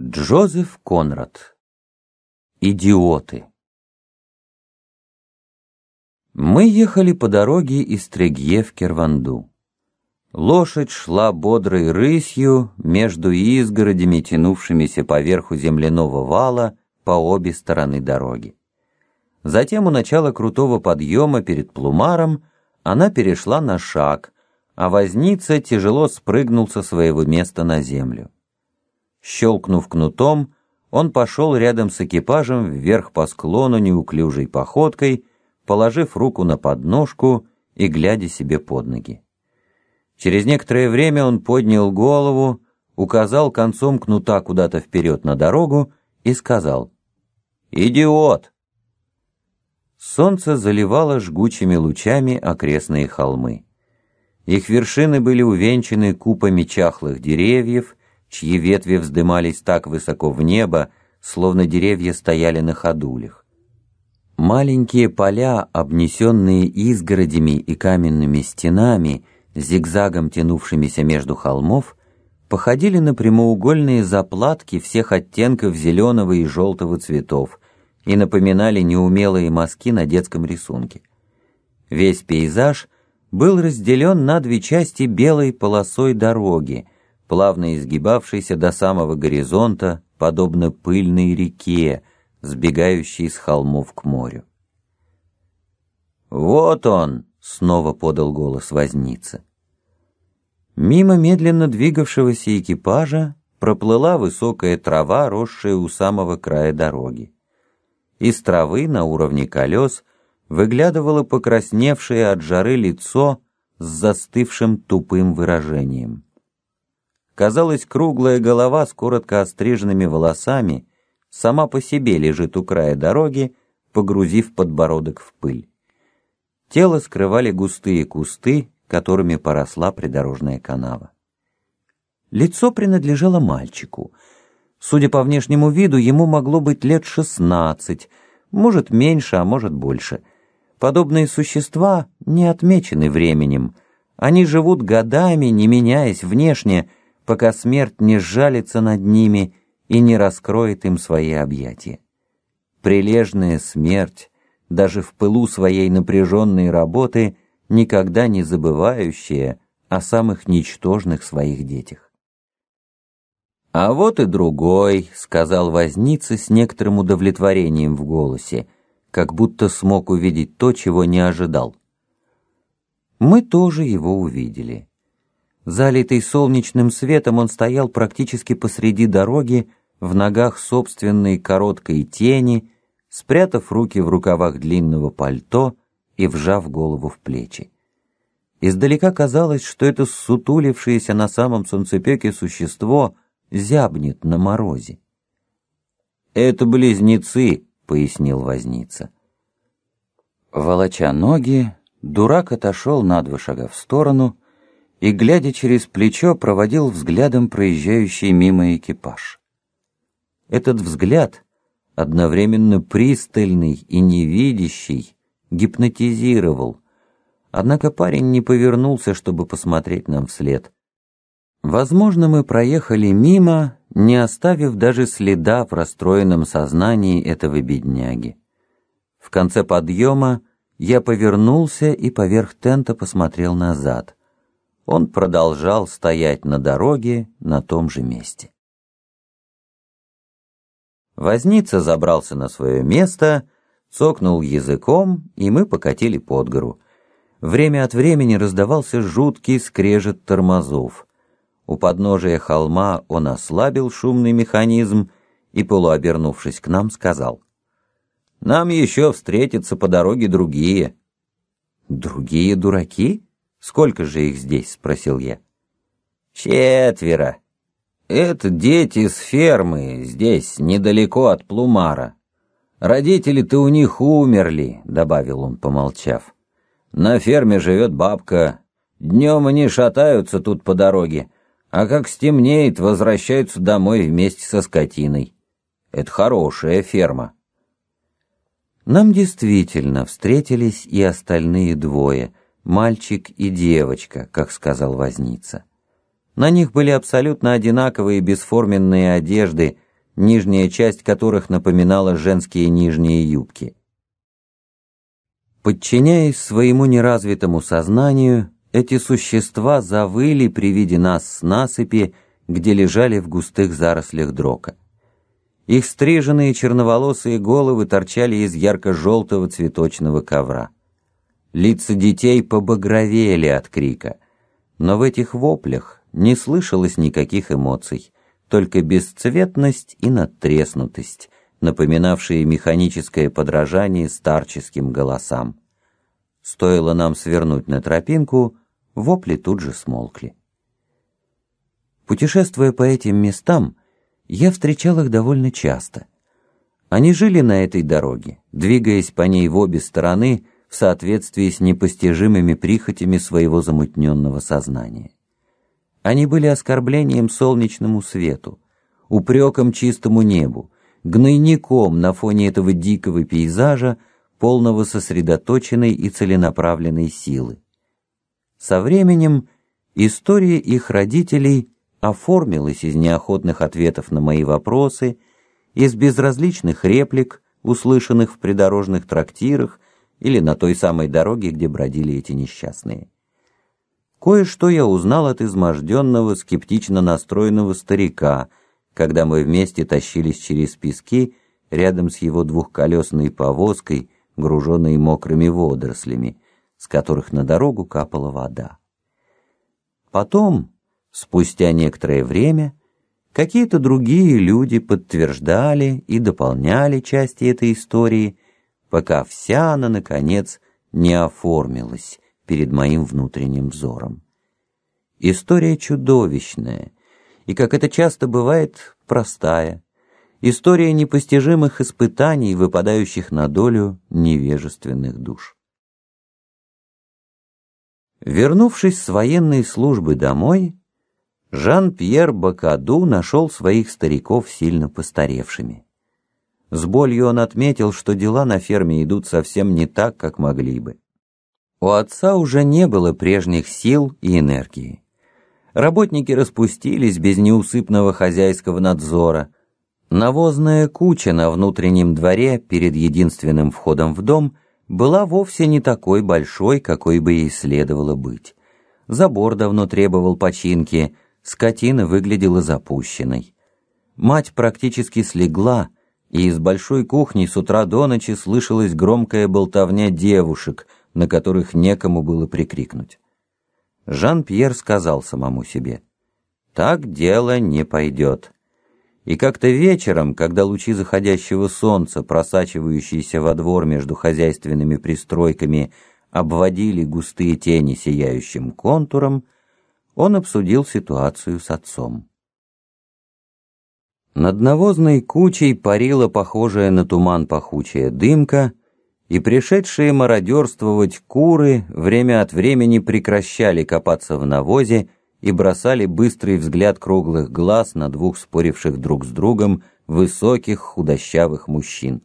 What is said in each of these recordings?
Джозеф Конрад. Идиоты. Мы ехали по дороге из Трегье в Керванду. Лошадь шла бодрой рысью между изгородями, тянувшимися поверху земляного вала по обе стороны дороги. Затем у начала крутого подъема перед Плумаром она перешла на шаг, а возница тяжело спрыгнул со своего места на землю. Щелкнув кнутом, он пошел рядом с экипажем вверх по склону неуклюжей походкой, положив руку на подножку и глядя себе под ноги. Через некоторое время он поднял голову, указал концом кнута куда-то вперед на дорогу и сказал «Идиот!». Солнце заливало жгучими лучами окрестные холмы. Их вершины были увенчаны купами чахлых деревьев чьи ветви вздымались так высоко в небо, словно деревья стояли на ходулях. Маленькие поля, обнесенные изгородями и каменными стенами, зигзагом тянувшимися между холмов, походили на прямоугольные заплатки всех оттенков зеленого и желтого цветов и напоминали неумелые мазки на детском рисунке. Весь пейзаж был разделен на две части белой полосой дороги — плавно изгибавшейся до самого горизонта, подобно пыльной реке, сбегающей с холмов к морю. «Вот он!» — снова подал голос возница. Мимо медленно двигавшегося экипажа проплыла высокая трава, росшая у самого края дороги. Из травы на уровне колес выглядывало покрасневшее от жары лицо с застывшим тупым выражением. Казалось, круглая голова с коротко остриженными волосами сама по себе лежит у края дороги, погрузив подбородок в пыль. Тело скрывали густые кусты, которыми поросла придорожная канава. Лицо принадлежало мальчику. Судя по внешнему виду, ему могло быть лет шестнадцать, может меньше, а может больше. Подобные существа не отмечены временем. Они живут годами, не меняясь внешне, пока смерть не сжалится над ними и не раскроет им свои объятия. Прилежная смерть, даже в пылу своей напряженной работы, никогда не забывающая о самых ничтожных своих детях. «А вот и другой», — сказал возница с некоторым удовлетворением в голосе, как будто смог увидеть то, чего не ожидал. Мы тоже его увидели. Залитый солнечным светом, он стоял практически посреди дороги, в ногах собственной короткой тени, спрятав руки в рукавах длинного пальто и вжав голову в плечи. Издалека казалось, что это сутулившееся на самом солнцепеке существо зябнет на морозе. «Это близнецы», — пояснил возница. Волоча ноги, дурак отошел на два шага в сторону — и, глядя через плечо, проводил взглядом проезжающий мимо экипаж. Этот взгляд, одновременно пристальный и невидящий, гипнотизировал. Однако парень не повернулся, чтобы посмотреть нам вслед. Возможно, мы проехали мимо, не оставив даже следа в расстроенном сознании этого бедняги. В конце подъема я повернулся и поверх тента посмотрел назад — он продолжал стоять на дороге на том же месте. Возница забрался на свое место, цокнул языком, и мы покатили под гору. Время от времени раздавался жуткий скрежет тормозов. У подножия холма он ослабил шумный механизм и, полуобернувшись к нам, сказал. «Нам еще встретятся по дороге другие». «Другие дураки?» «Сколько же их здесь?» — спросил я. «Четверо. Это дети с фермы, здесь, недалеко от Плумара. Родители-то у них умерли», — добавил он, помолчав. «На ферме живет бабка. Днем они шатаются тут по дороге, а как стемнеет, возвращаются домой вместе со скотиной. Это хорошая ферма». Нам действительно встретились и остальные двое — мальчик и девочка, как сказал возница. На них были абсолютно одинаковые бесформенные одежды, нижняя часть которых напоминала женские нижние юбки. Подчиняясь своему неразвитому сознанию, эти существа завыли при виде нас с насыпи, где лежали в густых зарослях дрока. Их стриженные черноволосые головы торчали из ярко-желтого цветочного ковра. Лица детей побагровели от крика. Но в этих воплях не слышалось никаких эмоций, только бесцветность и надтреснутость, напоминавшие механическое подражание старческим голосам. Стоило нам свернуть на тропинку, вопли тут же смолкли. Путешествуя по этим местам, я встречал их довольно часто. Они жили на этой дороге, двигаясь по ней в обе стороны – в соответствии с непостижимыми прихотями своего замутненного сознания. Они были оскорблением солнечному свету, упреком чистому небу, гнойником на фоне этого дикого пейзажа, полного сосредоточенной и целенаправленной силы. Со временем история их родителей оформилась из неохотных ответов на мои вопросы, из безразличных реплик, услышанных в придорожных трактирах, или на той самой дороге, где бродили эти несчастные. Кое-что я узнал от изможденного, скептично настроенного старика, когда мы вместе тащились через пески рядом с его двухколесной повозкой, груженной мокрыми водорослями, с которых на дорогу капала вода. Потом, спустя некоторое время, какие-то другие люди подтверждали и дополняли части этой истории – пока вся она, наконец, не оформилась перед моим внутренним взором. История чудовищная, и, как это часто бывает, простая. История непостижимых испытаний, выпадающих на долю невежественных душ. Вернувшись с военной службы домой, Жан-Пьер Бакаду нашел своих стариков сильно постаревшими. С болью он отметил, что дела на ферме идут совсем не так, как могли бы. У отца уже не было прежних сил и энергии. Работники распустились без неусыпного хозяйского надзора. Навозная куча на внутреннем дворе перед единственным входом в дом была вовсе не такой большой, какой бы ей следовало быть. Забор давно требовал починки, скотина выглядела запущенной. Мать практически слегла, и из большой кухни с утра до ночи слышалась громкая болтовня девушек, на которых некому было прикрикнуть. Жан-Пьер сказал самому себе, «Так дело не пойдет». И как-то вечером, когда лучи заходящего солнца, просачивающиеся во двор между хозяйственными пристройками, обводили густые тени сияющим контуром, он обсудил ситуацию с отцом. Над навозной кучей парила похожая на туман пахучая дымка, и пришедшие мародерствовать куры время от времени прекращали копаться в навозе и бросали быстрый взгляд круглых глаз на двух споривших друг с другом высоких худощавых мужчин.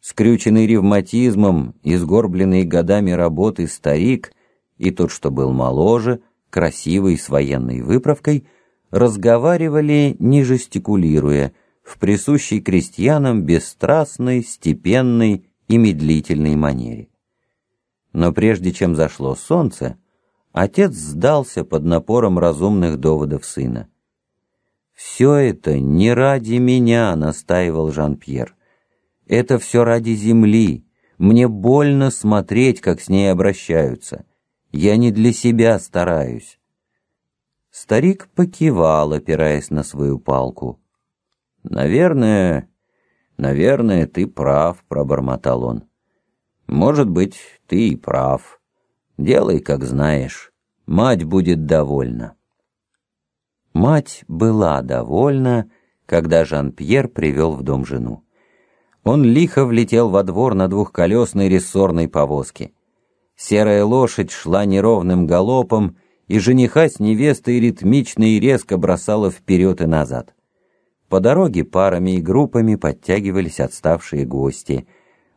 Скрюченный ревматизмом и сгорбленный годами работы старик и тот, что был моложе, красивый с военной выправкой – разговаривали, не жестикулируя, в присущей крестьянам бесстрастной, степенной и медлительной манере. Но прежде чем зашло солнце, отец сдался под напором разумных доводов сына. «Все это не ради меня», — настаивал Жан-Пьер. «Это все ради земли. Мне больно смотреть, как с ней обращаются. Я не для себя стараюсь. Старик покивал, опираясь на свою палку. «Наверное, наверное, ты прав», — пробормотал он. «Может быть, ты и прав. Делай, как знаешь. Мать будет довольна». Мать была довольна, когда Жан-Пьер привел в дом жену. Он лихо влетел во двор на двухколесной рессорной повозке. Серая лошадь шла неровным галопом, и жениха с невестой ритмично и резко бросало вперед и назад. По дороге парами и группами подтягивались отставшие гости.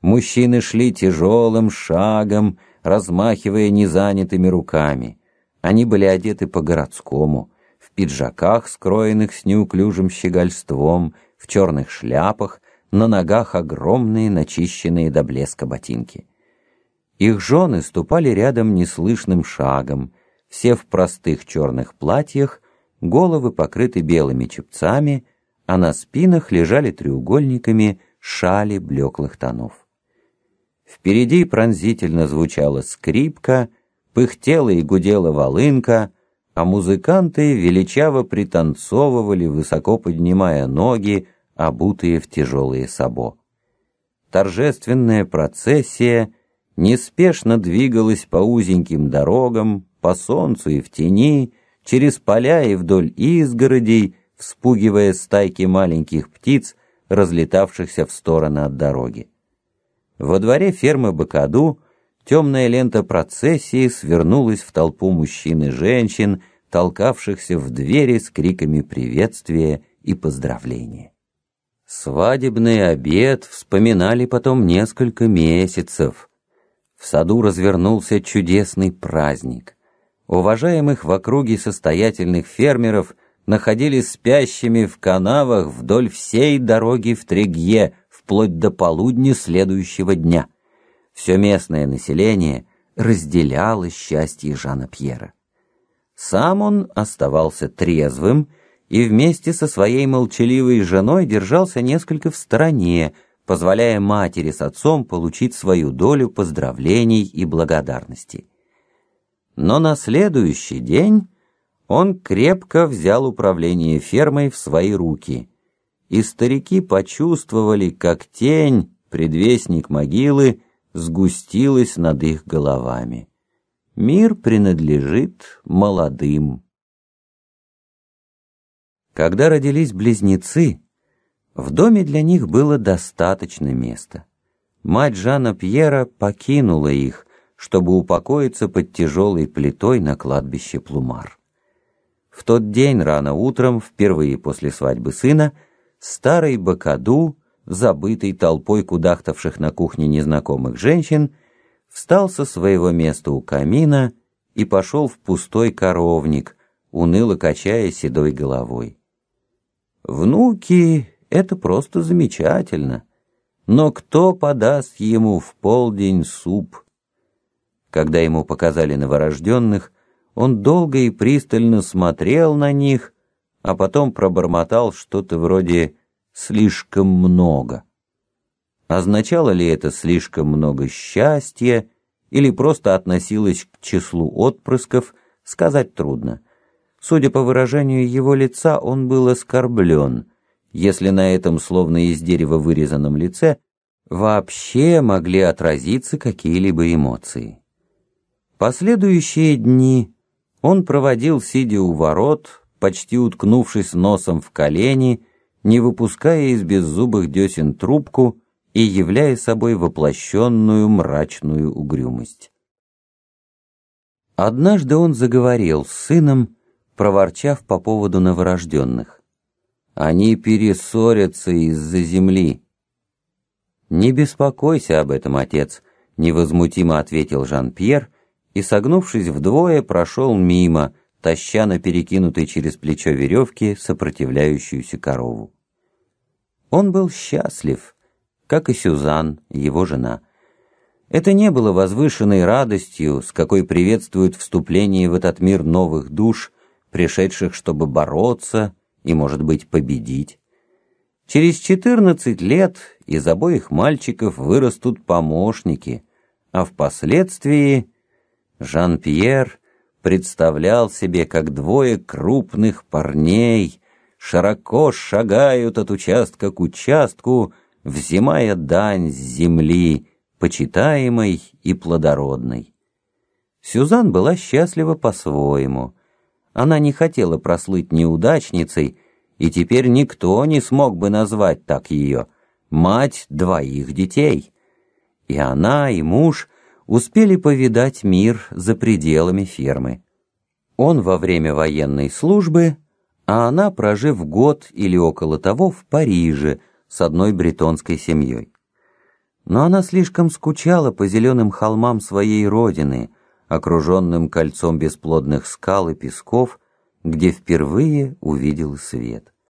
Мужчины шли тяжелым шагом, размахивая незанятыми руками. Они были одеты по-городскому, в пиджаках, скроенных с неуклюжим щегольством, в черных шляпах, на ногах огромные, начищенные до блеска ботинки. Их жены ступали рядом неслышным шагом — все в простых черных платьях, головы покрыты белыми чепцами, а на спинах лежали треугольниками шали блеклых тонов. Впереди пронзительно звучала скрипка, пыхтела и гудела волынка, а музыканты величаво пританцовывали, высоко поднимая ноги, обутые в тяжелые сабо. Торжественная процессия неспешно двигалась по узеньким дорогам, по солнцу и в тени, через поля и вдоль изгородей, вспугивая стайки маленьких птиц, разлетавшихся в стороны от дороги. Во дворе фермы Бакаду темная лента процессии свернулась в толпу мужчин и женщин, толкавшихся в двери с криками приветствия и поздравления. Свадебный обед вспоминали потом несколько месяцев. В саду развернулся чудесный праздник уважаемых в округе состоятельных фермеров находились спящими в канавах вдоль всей дороги в Трегье вплоть до полудня следующего дня. Все местное население разделяло счастье Жана Пьера. Сам он оставался трезвым и вместе со своей молчаливой женой держался несколько в стороне, позволяя матери с отцом получить свою долю поздравлений и благодарности. Но на следующий день он крепко взял управление фермой в свои руки, и старики почувствовали, как тень, предвестник могилы, сгустилась над их головами. Мир принадлежит молодым. Когда родились близнецы, в доме для них было достаточно места. Мать Жана Пьера покинула их, чтобы упокоиться под тяжелой плитой на кладбище Плумар. В тот день рано утром, впервые после свадьбы сына, старый Бакаду, забытый толпой кудахтавших на кухне незнакомых женщин, встал со своего места у камина и пошел в пустой коровник, уныло качая седой головой. Внуки — это просто замечательно, но кто подаст ему в полдень суп — когда ему показали новорожденных, он долго и пристально смотрел на них, а потом пробормотал что-то вроде «слишком много». Означало ли это слишком много счастья или просто относилось к числу отпрысков, сказать трудно. Судя по выражению его лица, он был оскорблен, если на этом словно из дерева вырезанном лице вообще могли отразиться какие-либо эмоции. Последующие дни он проводил, сидя у ворот, почти уткнувшись носом в колени, не выпуская из беззубых десен трубку и являя собой воплощенную мрачную угрюмость. Однажды он заговорил с сыном, проворчав по поводу новорожденных. «Они перессорятся из-за земли». «Не беспокойся об этом, отец», — невозмутимо ответил Жан-Пьер, и, согнувшись вдвое, прошел мимо, таща на перекинутой через плечо веревки сопротивляющуюся корову. Он был счастлив, как и Сюзан, его жена. Это не было возвышенной радостью, с какой приветствуют вступление в этот мир новых душ, пришедших, чтобы бороться и, может быть, победить. Через четырнадцать лет из обоих мальчиков вырастут помощники, а впоследствии Жан-Пьер представлял себе, как двое крупных парней широко шагают от участка к участку, взимая дань с земли, почитаемой и плодородной. Сюзан была счастлива по-своему. Она не хотела прослыть неудачницей, и теперь никто не смог бы назвать так ее, мать двоих детей. И она, и муж — успели повидать мир за пределами фермы. Он во время военной службы, а она, прожив год или около того, в Париже с одной бретонской семьей. Но она слишком скучала по зеленым холмам своей родины, окруженным кольцом бесплодных скал и песков, где впервые увидел свет.